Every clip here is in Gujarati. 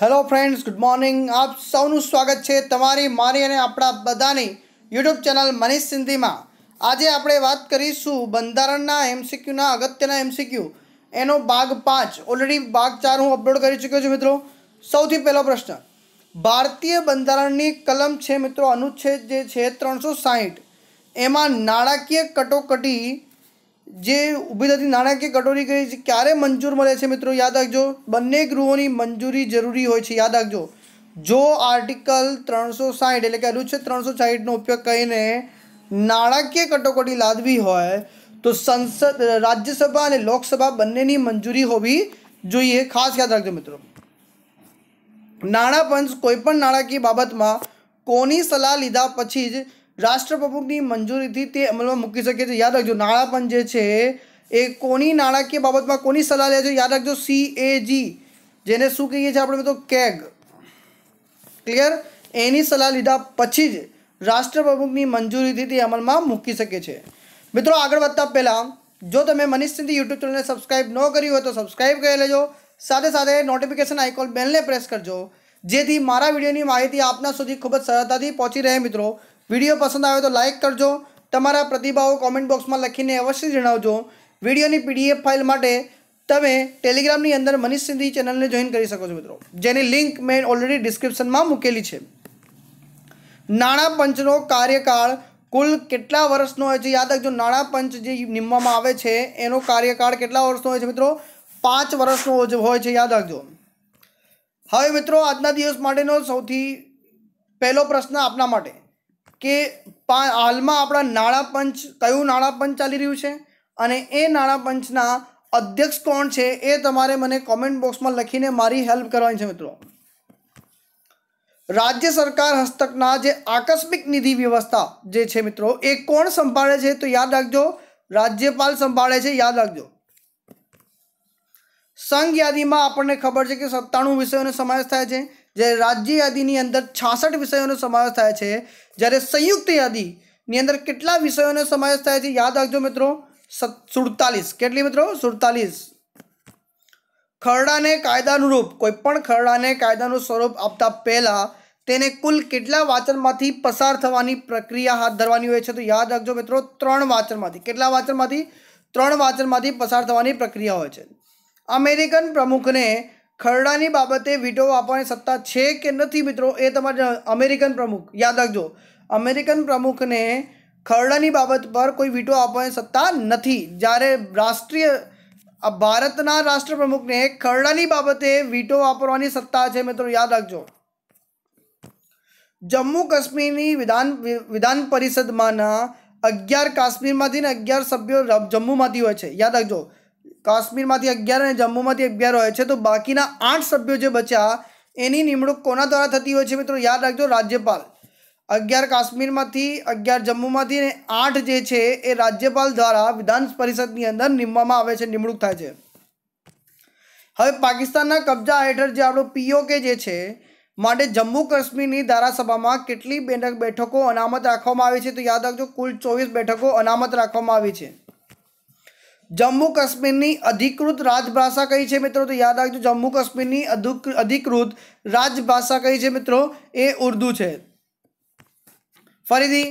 હેલો ફ્રેન્ડ્સ ગુડ મોર્નિંગ આપ સૌનું સ્વાગત છે તમારી મારી અને આપણા બધાની યુટ્યુબ ચેનલ મનીષ સિંધીમાં આજે આપણે વાત કરીશું બંધારણના એમસીક્યુના અગત્યના એમસીક્યુ એનો ભાગ પાંચ ઓલરેડી ભાગ ચાર હું અપલોડ કરી ચૂક્યો છું મિત્રો સૌથી પહેલો પ્રશ્ન ભારતીય બંધારણની કલમ છે મિત્રો અનુચ્છેદ જે છે ત્રણસો સાહીઠ એમાં નાણાકીય કટોકટી જે ઊભી થતી નાણાકીય કટોરી કરી છે ક્યારે મંજૂર મળે છે મિત્રો યાદ રાખજો બંને ગૃહોની મંજૂરી જરૂરી હોય છે યાદ રાખજો જો આર્ટિકલ ત્રણસો સાહીઠ એટલે કે અનુચ્છેદ ત્રણસો સાહીઠનો ઉપયોગ કરીને નાણાકીય કટોકટી લાદવી હોય તો સંસદ રાજ્યસભા અને લોકસભા બંનેની મંજૂરી હોવી જોઈએ ખાસ યાદ રાખજો મિત્રો નાણાપંચ કોઈપણ નાણાકીય બાબતમાં કોની સલાહ લીધા પછી જ રાષ્ટ્રપ્રમુખની મંજૂરીથી તે અમલમાં મૂકી શકે છે યાદ રાખજો નાણાં જે છે એ કોની નાણાકીય બાબતમાં કોની સલાહ લે છે યાદ રાખજો સીએજી જેને શું કહીએ છીએ આપણે તો કેગ ક્લિયર એની સલાહ લીધા પછી જ રાષ્ટ્રપ્રમુખની મંજૂરીથી તે અમલમાં મૂકી શકે છે મિત્રો આગળ વધતા પહેલાં જો તમે મનીષ સિંધી યુટ્યુબ ચેનલને સબસ્ક્રાઇબ ન કર્યું હોય તો સબસ્ક્રાઈબ કરી લેજો સાથે સાથે નોટિફિકેશન આઇકોન બેલને પ્રેસ કરજો જેથી મારા વિડીયોની માહિતી આપના સુધી ખૂબ જ સરળતાથી પહોંચી રહે મિત્રો વિડીયો પસંદ આવે તો લાઇક કરજો તમારા પ્રતિભાવો કોમેન્ટ બોક્સમાં લખીને અવશ્ય જણાવજો વિડીયોની પીડીએફ ફાઇલ માટે તમે ટેલિગ્રામની અંદર મનીષ સિંધી ચેનલને જોઈન કરી શકો છો મિત્રો જેની લિંક મેં ઓલરેડી ડિસ્ક્રિપ્શનમાં મૂકેલી છે નાણાં પંચનો કાર્યકાળ કુલ કેટલા વર્ષનો હોય છે યાદ રાખજો નાણાં પંચ જે નિમવામાં આવે છે એનો કાર્યકાળ કેટલા વર્ષનો હોય છે મિત્રો પાંચ વર્ષનો હોય છે યાદ રાખજો હવે મિત્રો આજના દિવસ માટેનો સૌથી પહેલો પ્રશ્ન આપના માટે કે હાલમાં આપણા નાણાપંચ કયું નાણાપંચ ચાલી રહ્યું છે અને એ નાણાપંચના અધ્યક્ષ કોણ છે એ તમારે મને કોમેન્ટ બોક્સમાં લખીને મારી હેલ્પ કરવાની છે મિત્રો રાજ્ય સરકાર હસ્તકના જે આકસ્મિક નિધિ વ્યવસ્થા જે છે મિત્રો એ કોણ સંભાળે છે તો યાદ રાખજો રાજ્યપાલ સંભાળે છે યાદ રાખજો સંઘ યાદીમાં આપણને ખબર છે કે સત્તાણું વિષયોનો સમાવેશ થાય છે જ્યારે રાજ્ય યાદીની અંદર છાસઠ વિષયોનો સમાવેશ થાય છે જ્યારે સંયુક્ત યાદીની અંદર કેટલા વિષયોનો સમાવેશ થાય છે યાદ રાખજો મિત્રો સુડતાલીસ કેટલી મિત્રો સુડતાલીસ ખરડાને કાયદાનુરૂપ કોઈપણ ખરડાને કાયદાનું સ્વરૂપ આપતા પહેલાં તેને કુલ કેટલા વાંચનમાંથી પસાર થવાની પ્રક્રિયા હાથ ધરવાની હોય છે તો યાદ રાખજો મિત્રો ત્રણ વાંચનમાંથી કેટલા વાંચનમાંથી ત્રણ વાંચનમાંથી પસાર થવાની પ્રક્રિયા હોય છે અમેરિકન પ્રમુખને ખરડાની બાબતે વીટો આપવાની સત્તા છે કે નથી મિત્રો એ તમારે અમેરિકન પ્રમુખ યાદ રાખજો અમેરિકન પ્રમુખને ખરડાની બાબત પર કોઈ વીટો આપવાની સત્તા નથી જ્યારે રાષ્ટ્રીય આ ભારતના રાષ્ટ્રપ્રમુખને ખરડાની બાબતે વીટો વાપરવાની સત્તા છે મિત્રો યાદ રાખજો જમ્મુ કાશ્મીરની વિધાન વિધાન પરિષદમાંના અગિયાર કાશ્મીરમાંથી ને અગિયાર સભ્યો જમ્મુમાંથી હોય છે યાદ રાખજો કાશ્મીરમાંથી અગિયાર અને જમ્મુમાંથી અગિયાર હોય છે તો બાકીના આઠ સભ્યો જે બચ્યા એની નિમણૂક કોના દ્વારા થતી હોય છે મિત્રો યાદ રાખજો રાજ્યપાલ અગિયાર કાશ્મીરમાંથી અગિયાર જમ્મુમાંથી અને આઠ જે છે એ રાજ્યપાલ દ્વારા વિધાન પરિષદની અંદર નિમવામાં આવે છે નિમણૂક થાય છે હવે પાકિસ્તાનના કબજા હેઠળ જે આપણો પીઓકે જે છે માટે જમ્મુ કાશ્મીરની ધારાસભામાં કેટલી બેઠક બેઠકો અનામત રાખવામાં આવી છે તો યાદ રાખજો કુલ ચોવીસ બેઠકો અનામત રાખવામાં આવી છે જમ્મુ કાશ્મીરની અધિકૃત રાજભાષા કઈ છે મિત્રો તો યાદ રાખજો જમ્મુ કાશ્મીરની અધિકૃત રાજભાષા કઈ છે મિત્રો એ ઉર્દુ છે ફરીથી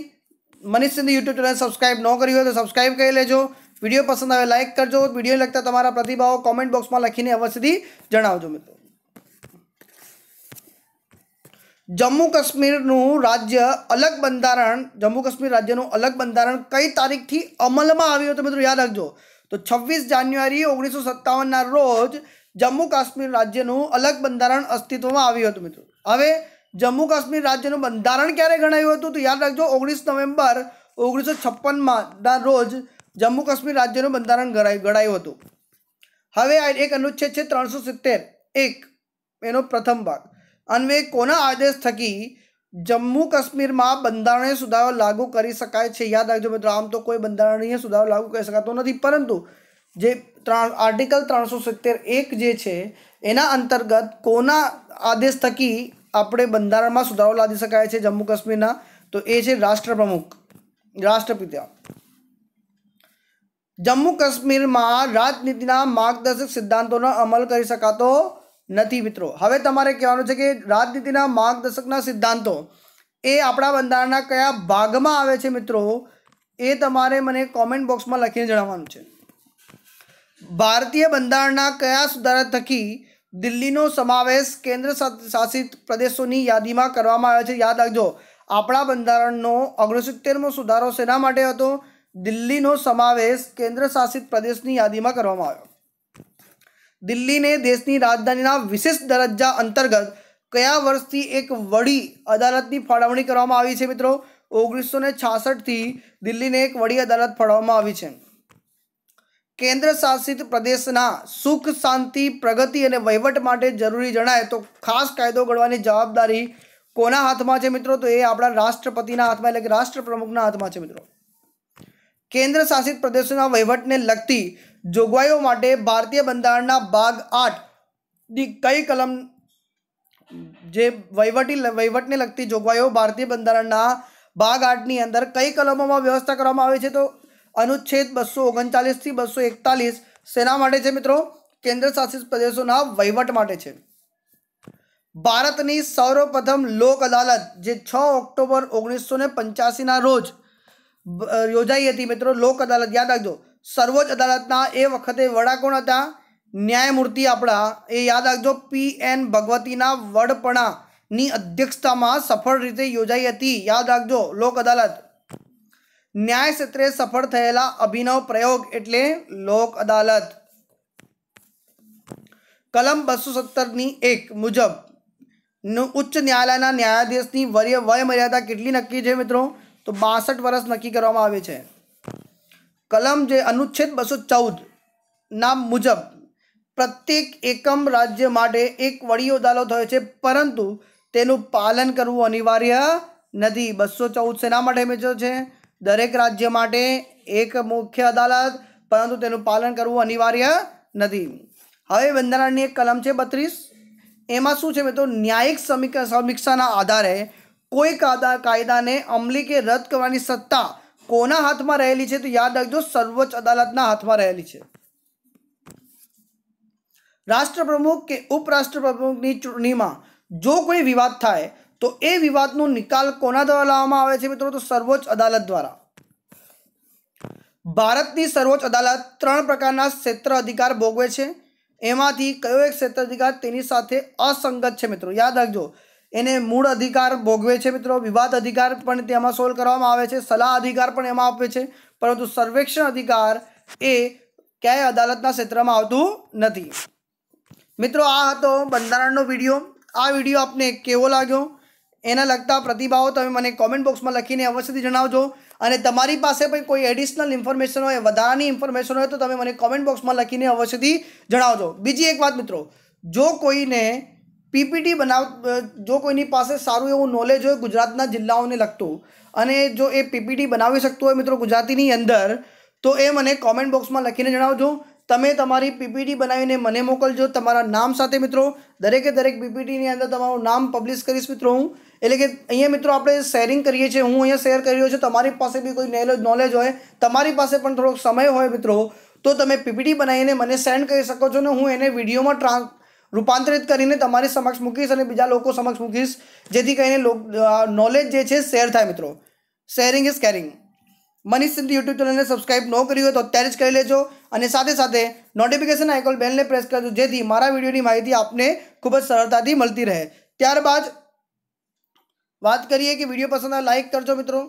Manish Sindhi YouTube channel subscribe ન કરી હોય તો સબસ્ક્રાઇબ કરી લેજો વિડીયો પસંદ આવે લાઇક કરજો વિડીયો લગતા તમારા પ્રતિભાવો કોમેન્ટ બોક્સમાં લખીને અવશ્યથી જણાવજો મિત્રો જમ્મુ કાશ્મીરનું રાજ્ય અલગ બંધારણ જમ્મુ કાશ્મીર રાજ્યનું અલગ બંધારણ કઈ તારીખથી અમલમાં આવ્યું તો મિત્રો યાદ રાખજો તો છવ્વીસ જાન્યુઆરી ઓગણીસો સત્તાવનના રોજ જમ્મુ કાશ્મીર રાજ્યનું અલગ બંધારણ અસ્તિત્વમાં આવ્યું હતું મિત્રો હવે જમ્મુ કાશ્મીર રાજ્યનું બંધારણ ક્યારે ગણાયું હતું તો યાદ રાખજો ઓગણીસ નવેમ્બર ઓગણીસો છપ્પનમાંના રોજ જમ્મુ કાશ્મીર રાજ્યનું બંધારણ ગણાયું હતું હવે એક અનુચ્છેદ છે ત્રણસો સિત્તેર એક એનો પ્રથમ ભાગ અન્વે કોના આદેશ થકી જમ્મુ કાશ્મીરમાં બંધારણીય સુધારો લાગુ કરી શકાય છે યાદ રાખજો મિત્રો આમ તો કોઈ બંધારણીય સુધારો લાગુ કરી શકાતો નથી પરંતુ જે આર્ટિકલ ત્રણસો સિત્તેર એક જે છે એના અંતર્ગત કોના આદેશ થકી આપણે બંધારણમાં સુધારો લાદી શકાય છે જમ્મુ કાશ્મીરના તો એ છે રાષ્ટ્રપ્રમુખ રાષ્ટ્રપિતા જમ્મુ કાશ્મીરમાં રાજનીતિના માર્ગદર્શક સિદ્ધાંતોનો અમલ કરી શકાતો નથી મિત્રો હવે તમારે કહેવાનું છે કે રાજનીતિના માર્ગદર્શકના સિદ્ધાંતો એ આપણા બંધારણના કયા ભાગમાં આવે છે મિત્રો એ તમારે મને કોમેન્ટ બોક્સમાં લખીને જણાવવાનું છે ભારતીય બંધારણના કયા સુધારા થકી દિલ્હીનો સમાવેશ કેન્દ્ર શાસિત પ્રદેશોની યાદીમાં કરવામાં આવ્યો છે યાદ રાખજો આપણા બંધારણનો ઓગણસિત્તેરમો સુધારો શેના માટે હતો દિલ્હીનો સમાવેશ કેન્દ્ર શાસિત પ્રદેશની યાદીમાં કરવામાં આવ્યો દિલ્હીને દેશની રાજધાનીના વિશેષ દરજ્જા અંતર્ગત કયા વર્ષથી એક વડી અદાલતની ફાળવણી કરવામાં આવી છે મિત્રો ઓગણીસો ને છાસઠથી દિલ્હીને એક વડી અદાલત ફાળવવામાં આવી છે કેન્દ્ર શાસિત પ્રદેશના સુખ શાંતિ પ્રગતિ અને વહીવટ માટે જરૂરી જણાય તો ખાસ કાયદો ઘડવાની જવાબદારી કોના હાથમાં છે મિત્રો તો એ આપણા રાષ્ટ્રપતિના હાથમાં એટલે કે રાષ્ટ્ર પ્રમુખના હાથમાં છે મિત્રો કેન્દ્ર શાસિત પ્રદેશોના વહીવટને લગતી જોગવાઈઓ માટે ભારતીય બંધારણના ભાગ આઠની કઈ કલમ જે વહીવટી વહીવટને લગતી જોગવાઈઓ ભારતીય બંધારણના ભાગ આઠની અંદર કઈ કલમોમાં વ્યવસ્થા કરવામાં આવે છે તો અનુચ્છેદ બસો ઓગણચાલીસથી બસો એકતાલીસ શેના માટે છે મિત્રો કેન્દ્ર શાસિત પ્રદેશોના વહીવટ માટે છે ભારતની સર્વપ્રથમ લોક અદાલત જે છ ઓક્ટોબર ઓગણીસો ને પંચ્યાસીના રોજ યોજાઈ હતી મિત્રો લોક અદાલત યાદ રાખજો સર્વોચ્ચ અદાલતના એ વખતે વડા કોણ હતા ન્યાયમૂર્તિ આપણા એ યાદ રાખજો પી એન ભગવતીના વડપણાની અધ્યક્ષતામાં સફળ રીતે યોજાઈ હતી યાદ રાખજો લોક અદાલત ન્યાય ક્ષેત્રે સફળ થયેલા અભિનવ પ્રયોગ એટલે લોક અદાલત કલમ બસો સત્તરની એક મુજબ ઉચ્ચ ન્યાયાલયના ન્યાયાધીશની વય મર્યાદા કેટલી નક્કી છે મિત્રો તો બાસઠ વર્ષ નક્કી કરવામાં આવે છે કલમ જે અનુચ્છેદ બસો ચૌદ નામ મુજબ પ્રત્યેક એકમ રાજ્ય માટે એક વડી અદાલત હોય છે પરંતુ તેનું પાલન કરવું અનિવાર્ય નથી બસો ચૌદ શેના માટે મેચો છે દરેક રાજ્ય માટે એક મુખ્ય અદાલત પરંતુ તેનું પાલન કરવું અનિવાર્ય નથી હવે બંધારણની એક કલમ છે બત્રીસ એમાં શું છે મેં તો ન્યાયિક સમીક્ષાના આધારે કોઈ કાયદાને અમલી કે રદ કરવાની સત્તા કોના હાથમાં રહેલી છે તો યાદ રાખજો સર્વોચ્ચ અદાલતના હાથમાં રહેલી છે રાષ્ટ્રપ્રમુખ કે ઉપરાષ્ટ્રપ્રમુખની ચૂંટણીમાં જો કોઈ વિવાદ થાય તો એ વિવાદનો નિકાલ કોના દ્વારા લાવવામાં આવે છે મિત્રો તો સર્વોચ્ચ અદાલત દ્વારા ભારતની સર્વોચ્ચ અદાલત ત્રણ પ્રકારના ક્ષેત્ર અધિકાર ભોગવે છે એમાંથી કયો એક ક્ષેત્ર અધિકાર તેની સાથે અસંગત છે મિત્રો યાદ રાખજો એને મૂળ અધિકાર ભોગવે છે મિત્રો વિવાદ અધિકાર પણ તેમાં સોલ્વ કરવામાં આવે છે સલાહ અધિકાર પણ એમાં આપે છે પરંતુ સર્વેક્ષણ અધિકાર એ ક્યાંય અદાલતના ક્ષેત્રમાં આવતું નથી મિત્રો આ હતો બંધારણનો વિડીયો આ વિડીયો આપને કેવો લાગ્યો એના લગતા પ્રતિભાવો તમે મને કોમેન્ટ બોક્સમાં લખીને અવશ્યથી જણાવજો અને તમારી પાસે પણ કોઈ એડિશનલ ઇન્ફોર્મેશન હોય વધારાની ઇન્ફોર્મેશન હોય તો તમે મને કોમેન્ટ બોક્સમાં લખીને અવશ્યથી જણાવજો બીજી એક વાત મિત્રો જો કોઈને પીપીટી બનાવ જો કોઈની પાસે સારું એવું નોલેજ હોય ગુજરાતના જિલ્લાઓને લગતું અને જો એ પીપીટી બનાવી શકતું હોય મિત્રો ગુજરાતીની અંદર તો એ મને કોમેન્ટ બોક્સમાં લખીને જણાવજો તમે તમારી પીપીટી બનાવીને મને મોકલજો તમારા નામ સાથે મિત્રો દરેકે દરેક પીપીટીની અંદર તમારું નામ પબ્લિશ કરીશ મિત્રો હું એટલે કે અહીંયા મિત્રો આપણે શેરિંગ કરીએ છીએ હું અહીંયા શેર કરી રહ્યો છું તમારી પાસે બી કોઈ નોલેજ નોલેજ હોય તમારી પાસે પણ થોડોક સમય હોય મિત્રો તો તમે પીપીટી બનાવીને મને સેન્ડ કરી શકો છો ને હું એને વિડીયોમાં ટ્રાન્સ રૂપાંતરિત કરીને તમારી સમક્ષ મૂકીશ અને બીજા લોકો સમક્ષ મૂકીશ જેથી કરીને નોલેજ જે છે શેર થાય મિત્રો sharing is caring Manish Sindh YouTube ચેનલને સબસ્ક્રાઇબ ન કરી હોય તો અત્યારે જ કરી લેજો અને સાથે સાથે નોટિફિકેશન આઇકોલ બેલને પ્રેસ કરજો જેથી મારા વિડીયોની માહિતી આપને ખૂબ જ સરળતાથી મળતી રહે ત્યારબાદ વાત કરીએ કે વિડીયો પસંદ આ લાઇક કરજો મિત્રો